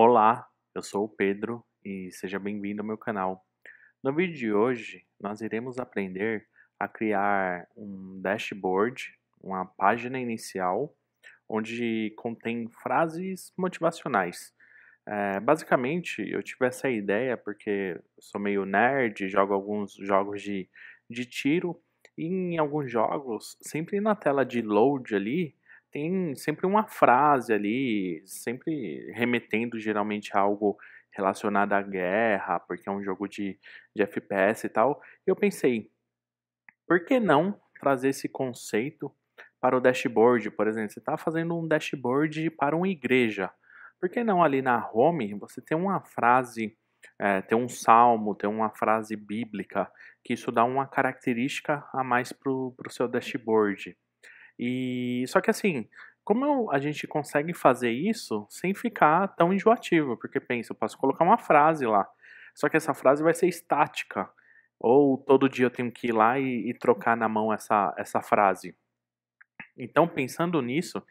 Olá, eu sou o Pedro e seja bem-vindo ao meu canal. No vídeo de hoje, nós iremos aprender a criar um dashboard, uma página inicial, onde contém frases motivacionais. É, basicamente, eu tive essa ideia porque sou meio nerd, jogo alguns jogos de, de tiro, e em alguns jogos, sempre na tela de load ali, tem sempre uma frase ali, sempre remetendo geralmente a algo relacionado à guerra, porque é um jogo de, de FPS e tal. E eu pensei, por que não trazer esse conceito para o dashboard? Por exemplo, você está fazendo um dashboard para uma igreja. Por que não ali na home você tem uma frase, é, tem um salmo, tem uma frase bíblica, que isso dá uma característica a mais para o seu dashboard? E só que assim, como eu, a gente consegue fazer isso sem ficar tão enjoativo? Porque pensa, eu posso colocar uma frase lá, só que essa frase vai ser estática. Ou todo dia eu tenho que ir lá e, e trocar na mão essa, essa frase. Então, pensando nisso,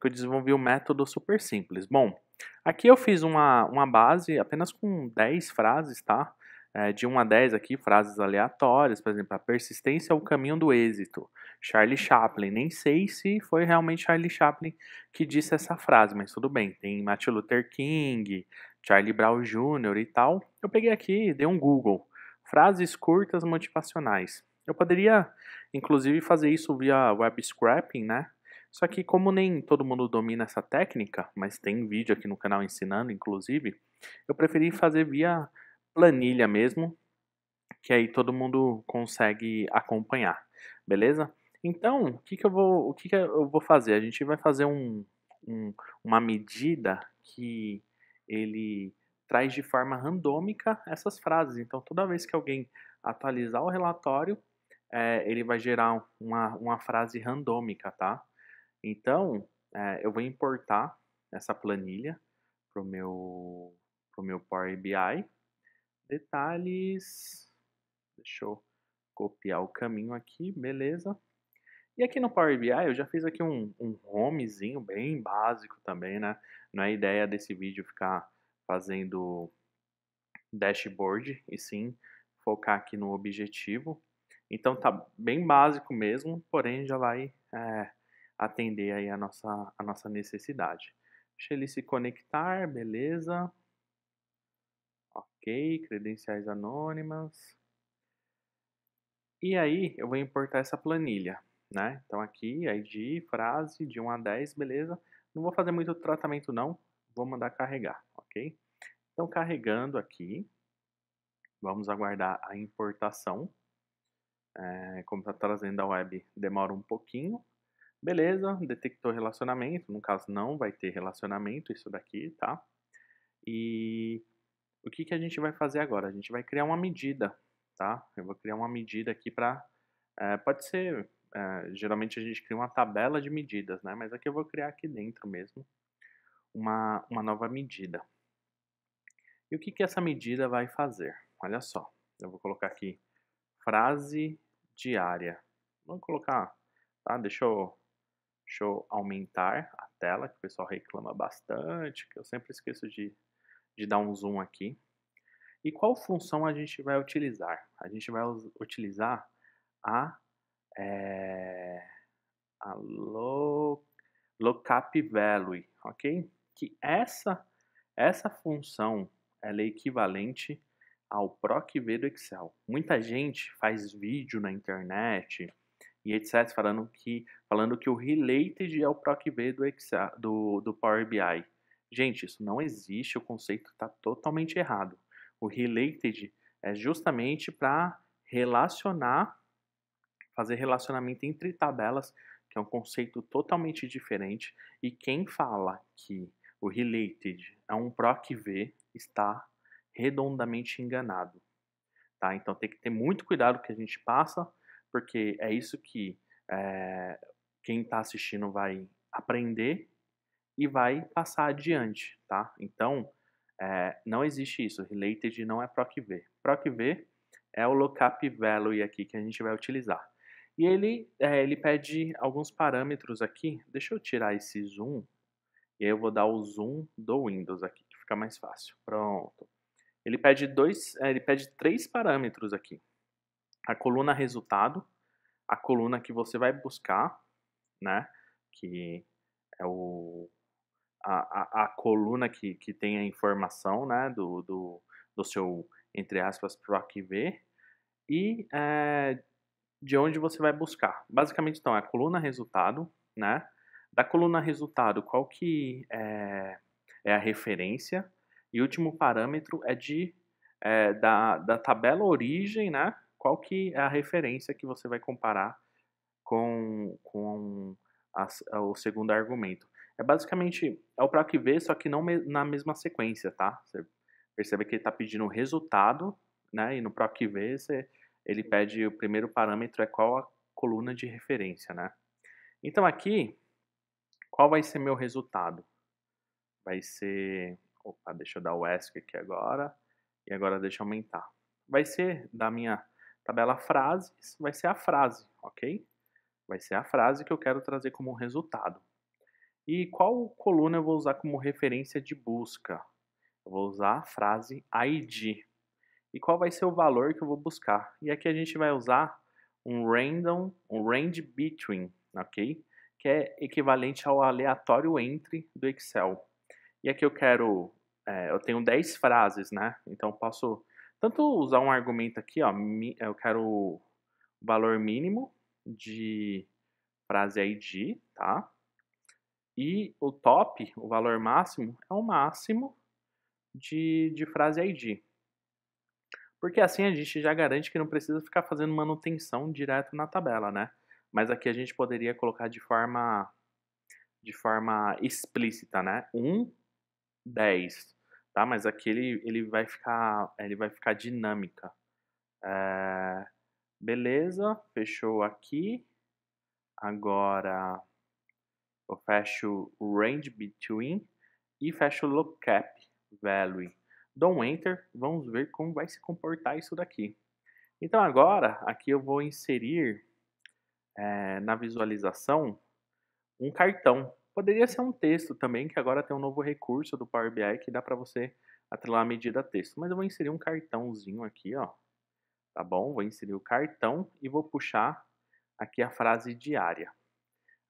que eu desenvolvi um método super simples. Bom, aqui eu fiz uma, uma base apenas com 10 frases, tá? é, de 1 a 10 aqui, frases aleatórias, por exemplo, a persistência é o caminho do êxito. Charlie Chaplin, nem sei se foi realmente Charlie Chaplin que disse essa frase, mas tudo bem. Tem Martin Luther King, Charlie Brown Jr. e tal. Eu peguei aqui, dei um Google. Frases curtas motivacionais. Eu poderia, inclusive, fazer isso via web scrapping, né? Só que como nem todo mundo domina essa técnica, mas tem vídeo aqui no canal ensinando, inclusive, eu preferi fazer via planilha mesmo, que aí todo mundo consegue acompanhar, beleza? Então, o que, que, eu, vou, o que, que eu vou fazer? A gente vai fazer um, um, uma medida que ele traz de forma randômica essas frases. Então, toda vez que alguém atualizar o relatório, é, ele vai gerar uma, uma frase randômica, tá? Então, é, eu vou importar essa planilha para o meu, pro meu Power BI detalhes. Deixa eu copiar o caminho aqui, beleza. E aqui no Power BI eu já fiz aqui um, um homezinho bem básico também, né? Não é ideia desse vídeo ficar fazendo dashboard, e sim focar aqui no objetivo. Então tá bem básico mesmo, porém já vai é, atender aí a nossa, a nossa necessidade. Deixa ele se conectar, beleza credenciais anônimas. E aí eu vou importar essa planilha, né? Então aqui, ID, frase, de 1 a 10, beleza. Não vou fazer muito tratamento não, vou mandar carregar, ok? Então carregando aqui, vamos aguardar a importação. É, como está trazendo a web, demora um pouquinho. Beleza, detectou relacionamento, no caso não vai ter relacionamento isso daqui, tá? E o que, que a gente vai fazer agora? A gente vai criar uma medida, tá? Eu vou criar uma medida aqui para... É, eh, pode ser... É, geralmente a gente cria uma tabela de medidas, né? Mas aqui eu vou criar aqui dentro mesmo uma, uma nova medida. E o que, que essa medida vai fazer? Olha só, eu vou colocar aqui frase diária. Vamos colocar, tá? Deixa eu, deixa eu aumentar a tela, que o pessoal reclama bastante, que eu sempre esqueço de de dar um zoom aqui. E qual função a gente vai utilizar? A gente vai utilizar a, é, a lo, lookup value, ok? Que essa, essa função ela é equivalente ao PROC-V do Excel. Muita gente faz vídeo na internet e etc, falando que, falando que o Related é o PROC-V do, Excel, do, do Power BI. Gente, isso não existe, o conceito está totalmente errado. O related é justamente para relacionar, fazer relacionamento entre tabelas, que é um conceito totalmente diferente. E quem fala que o related é um PROC V está redondamente enganado. Tá? Então tem que ter muito cuidado que a gente passa, porque é isso que é, quem está assistindo vai aprender e vai passar adiante, tá? Então, é, não existe isso. Related não é PROCV. PROCV é o lookup value aqui que a gente vai utilizar. E ele, é, ele pede alguns parâmetros aqui. Deixa eu tirar esse zoom. E aí eu vou dar o zoom do Windows aqui, que fica mais fácil. Pronto. Ele pede, dois, é, ele pede três parâmetros aqui. A coluna resultado, a coluna que você vai buscar, né? Que é o a, a, coluna que, que tem a informação né, do, do, do seu, entre aspas, ver e é, de onde você vai buscar. Basicamente, então, é a coluna resultado, né? Da coluna resultado, qual que é, é a referência e o último parâmetro é de é, da, da tabela origem, né? Qual que é a referência que você vai comparar com, com as, o segundo argumento. É basicamente, é o prato que vê, só que não me, na mesma sequência, tá? Você percebe que ele está pedindo o resultado, né? E no prato que vê, você, ele pede o primeiro parâmetro é qual a coluna de referência, né? Então aqui, qual vai ser meu resultado? Vai ser, opa, deixa eu dar o ESC aqui agora, e agora deixa eu aumentar. Vai ser da minha tabela frases, vai ser a frase, ok? Vai ser a frase que eu quero trazer como resultado. E qual coluna eu vou usar como referência de busca? Eu vou usar a frase ID. E qual vai ser o valor que eu vou buscar? E aqui a gente vai usar um random, um range between, ok? Que é equivalente ao aleatório entre do Excel. E aqui eu quero, é, eu tenho 10 frases, né? Então eu posso tanto usar um argumento aqui, ó, eu quero o valor mínimo de frase ID, tá? E o top, o valor máximo, é o máximo de, de frase ID. Porque assim a gente já garante que não precisa ficar fazendo manutenção direto na tabela, né? Mas aqui a gente poderia colocar de forma, de forma explícita, né? 1, 10, tá? Mas aqui ele, ele, vai, ficar, ele vai ficar dinâmica. É, beleza, fechou aqui. Agora, eu fecho range between e fecho lookup value. Dou um enter, vamos ver como vai se comportar isso daqui. Então agora, aqui eu vou inserir é, na visualização um cartão. Poderia ser um texto também, que agora tem um novo recurso do Power BI que dá para você atrelar a medida texto. Mas eu vou inserir um cartãozinho aqui, ó. Tá bom? Vou inserir o cartão e vou puxar aqui a frase diária.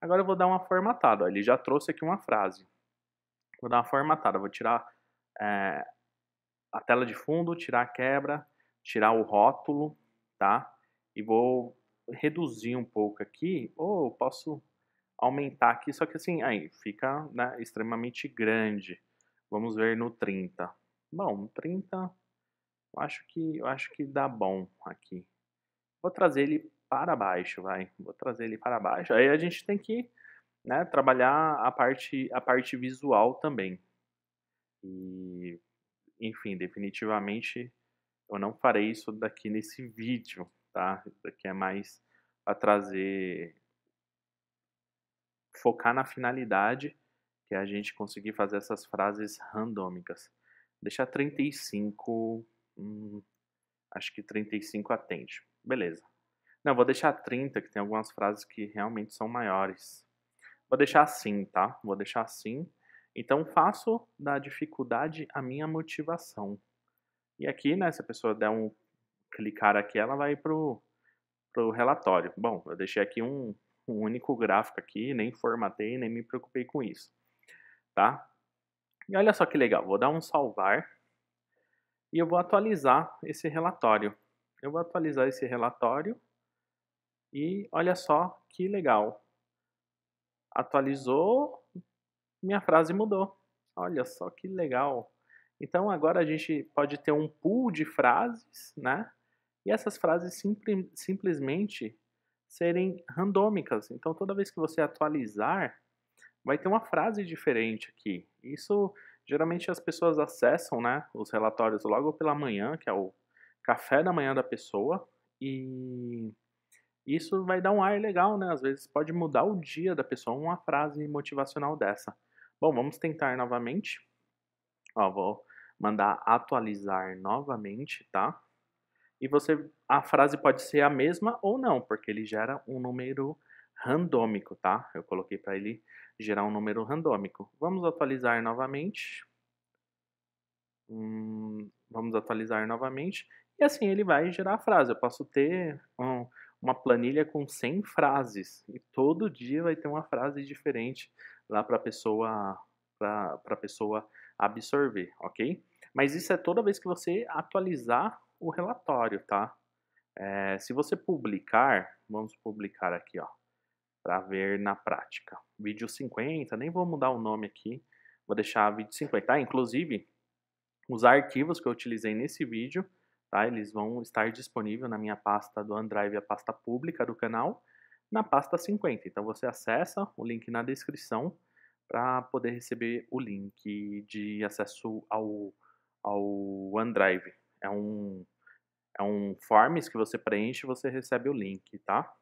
Agora eu vou dar uma formatada. Ó. Ele já trouxe aqui uma frase. Vou dar uma formatada. Vou tirar é, a tela de fundo, tirar a quebra, tirar o rótulo, tá? E vou reduzir um pouco aqui, ou posso aumentar aqui, só que assim, aí fica né, extremamente grande. Vamos ver no 30. Bom, no 30, eu acho que, eu acho que dá bom aqui. Vou trazer ele para baixo, vai. Vou trazer ele para baixo. Aí a gente tem que né, trabalhar a parte, a parte visual também. E, enfim, definitivamente eu não farei isso daqui nesse vídeo, tá? Isso daqui é mais para trazer, focar na finalidade, que é a gente conseguir fazer essas frases randômicas. Deixar 35, hum, acho que 35 atende. Beleza. Não, vou deixar 30, que tem algumas frases que realmente são maiores. Vou deixar assim, tá? Vou deixar assim. Então, faço da dificuldade a minha motivação. E aqui, né, se a pessoa der um clicar aqui, ela vai pro, pro relatório. Bom, eu deixei aqui um, um único gráfico aqui, nem formatei, nem me preocupei com isso, tá? E olha só que legal, vou dar um salvar e eu vou atualizar esse relatório. Eu vou atualizar esse relatório e olha só que legal. Atualizou, minha frase mudou. Olha só que legal. Então agora a gente pode ter um pool de frases, né? E essas frases simpli simplesmente serem randômicas. Então toda vez que você atualizar, vai ter uma frase diferente aqui. Isso geralmente as pessoas acessam, né, os relatórios logo pela manhã, que é o café da manhã da pessoa, e isso vai dar um ar legal, né? Às vezes pode mudar o dia da pessoa uma frase motivacional dessa. Bom, vamos tentar novamente. Ó, vou mandar atualizar novamente, tá? E você a frase pode ser a mesma ou não, porque ele gera um número randômico, tá? Eu coloquei para ele gerar um número randômico. Vamos atualizar novamente. Hum, vamos atualizar novamente. E assim ele vai gerar a frase. Eu posso ter um, uma planilha com 100 frases e todo dia vai ter uma frase diferente lá para a pessoa para pessoa absorver, ok? Mas isso é toda vez que você atualizar o relatório, tá? É, se você publicar, vamos publicar aqui, ó, para ver na prática. Vídeo 50, nem vou mudar o nome aqui, vou deixar vídeo 50. tá ah, inclusive, os arquivos que eu utilizei nesse vídeo Tá? Eles vão estar disponíveis na minha pasta do OneDrive, a pasta pública do canal, na pasta 50. Então você acessa o link na descrição para poder receber o link de acesso ao, ao OneDrive. É um, é um forms que você preenche e você recebe o link, tá?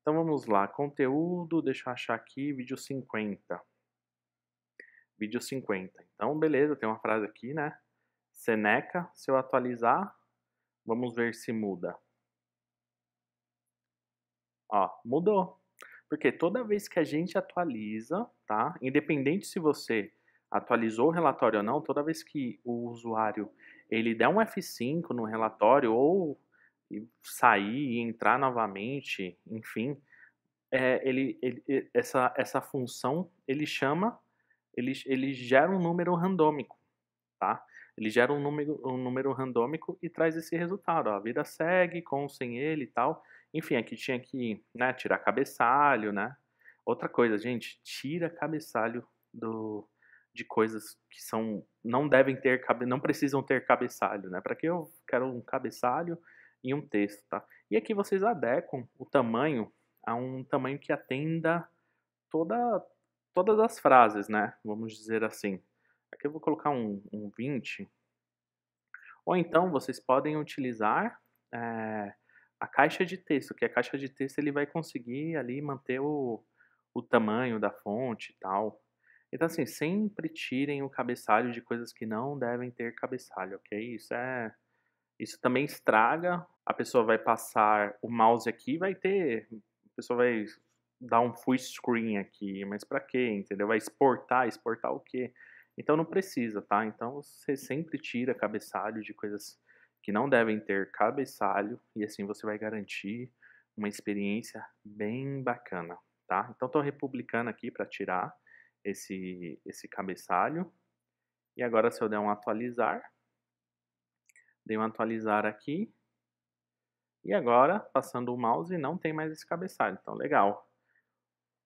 Então vamos lá, conteúdo, deixa eu achar aqui, vídeo 50. Vídeo 50. Então, beleza, tem uma frase aqui, né? Seneca, se eu atualizar, Vamos ver se muda. Ó, mudou. Porque toda vez que a gente atualiza, tá? Independente se você atualizou o relatório ou não, toda vez que o usuário ele der um F5 no relatório ou sair e entrar novamente, enfim, é, ele, ele, essa, essa função ele chama, ele, ele gera um número randômico, tá? Ele gera um número, um número randômico e traz esse resultado. Ó, a vida segue com, sem ele e tal. Enfim, aqui tinha que né, tirar cabeçalho, né? Outra coisa, gente, tira cabeçalho do, de coisas que são não devem ter não precisam ter cabeçalho, né? Para que eu quero um cabeçalho e um texto, tá? E aqui vocês adequam o tamanho a um tamanho que atenda toda todas as frases, né? Vamos dizer assim. Aqui eu vou colocar um, um 20. Ou então vocês podem utilizar é, a caixa de texto, que a caixa de texto ele vai conseguir ali manter o, o tamanho da fonte e tal. Então, assim, sempre tirem o cabeçalho de coisas que não devem ter cabeçalho, ok? Isso é. Isso também estraga. A pessoa vai passar o mouse aqui, vai ter. A pessoa vai dar um full screen aqui, mas para quê, entendeu? Vai exportar, exportar o quê? Então não precisa, tá? Então você sempre tira cabeçalho de coisas que não devem ter cabeçalho e assim você vai garantir uma experiência bem bacana, tá? Então estou republicando aqui para tirar esse, esse cabeçalho. E agora se eu der um atualizar, dei um atualizar aqui. E agora, passando o mouse, não tem mais esse cabeçalho. Então legal,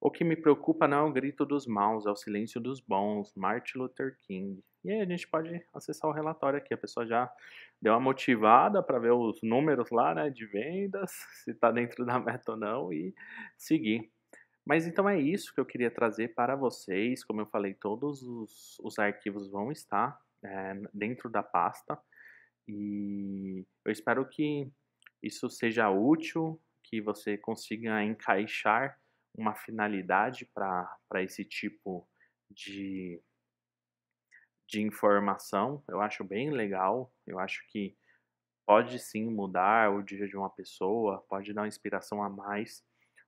o que me preocupa não é o grito dos maus, é o silêncio dos bons. Martin Luther King. E aí a gente pode acessar o relatório aqui. A pessoa já deu uma motivada para ver os números lá, né, de vendas, se está dentro da meta ou não e seguir. Mas então é isso que eu queria trazer para vocês. Como eu falei, todos os, os arquivos vão estar é, dentro da pasta e eu espero que isso seja útil, que você consiga encaixar uma finalidade para esse tipo de, de informação. Eu acho bem legal, eu acho que pode sim mudar o dia de uma pessoa, pode dar uma inspiração a mais,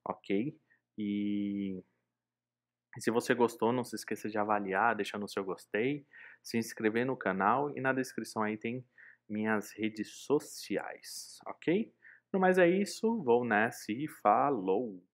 ok? E se você gostou, não se esqueça de avaliar, deixar no seu gostei, se inscrever no canal e na descrição aí tem minhas redes sociais, ok? No mais é isso, vou nessa e falou!